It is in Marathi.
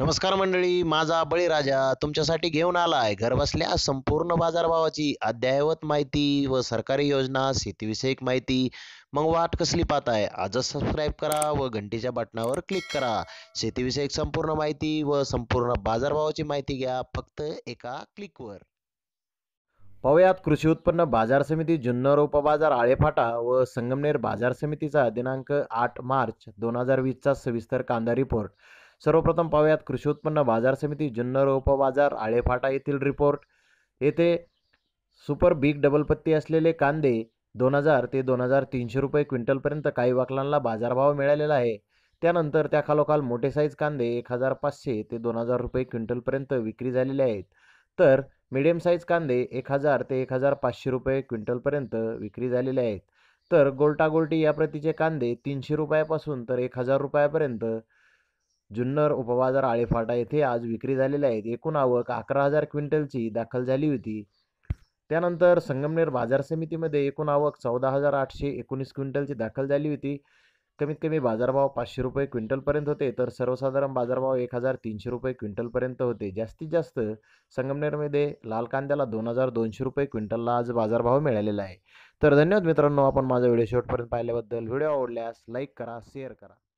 नमस्कार मंडळी माझा बळीराजा तुमच्यासाठी घेऊन आलाय आहे घरबसल्या संपूर्ण बाजारभावाची अद्ययावत माहिती व सरकारी योजना शेतीविषयक माहिती मग वाट कसली पाहताय आहे आजच सबस्क्राईब करा व घंटीच्या बटनावर क्लिक करा शेतीविषयक संपूर्ण माहिती व संपूर्ण बाजारभावाची माहिती घ्या फक्त एका क्लिकवर पाहुयात कृषी उत्पन्न बाजार समिती जुन्नर उपबाजार आळेफाटा व संगमनेर बाजार समितीचा दिनांक आठ मार्च दोन हजार वीसचा सविस्तर कांदा रिपोर्ट सर्वप्रथम पाहूयात कृषी उत्पन्न बाजार समिती जुन्नर उपबाजार आळेफाटा येथील रिपोर्ट येथे सुपर बिग डबल पत्ती असलेले कांदे दोन हजार ते दोन हजार तीनशे रुपये क्विंटलपर्यंत काही वाकलांना बाजारभाव मिळालेला आहे त्यानंतर त्याखालोखाल मोठे साईज कांदे एक हजार पाचशे ते दोन हजार रुपये क्विंटलपर्यंत विक्री झालेले आहेत तर मिडियम साईज कांदे एक हजार ते एक हजार पाचशे रुपये क्विंटलपर्यंत विक्री झालेले आहेत तर गोलटा गोलटी या प्रतीचे कांदे तीनशे रुपयापासून तर एक हजार रुपयापर्यंत जुन्नर उपबाजार आळेफाटा येथे आज विक्री झालेली आहेत एकूण आवक अकरा हजार क्विंटलची दाखल झाली होती त्यानंतर संगमनेर बाजार समितीमध्ये एकूण आवक चौदा हजार आठशे एकोणीस क्विंटलची दाखल झाली होती कमीत कमी बाजारभाव पाचशे रुपये क्विंटलपर्यंत होते तर सर्वसाधारण बाजारभाव एक हजार तीनशे रुपये क्विंटलपर्यंत होते जास्तीत जास्त संगमनेरमध्ये लाल कांद्याला दोन हजार दोनशे रुपये क्विंटलला आज बाजारभाव मिळालेला आहे तर धन्यवाद मित्रांनो आपण माझा व्हिडिओ शेवटपर्यंत पाहिल्याबद्दल व्हिडिओ आवडल्यास लाईक करा शेअर करा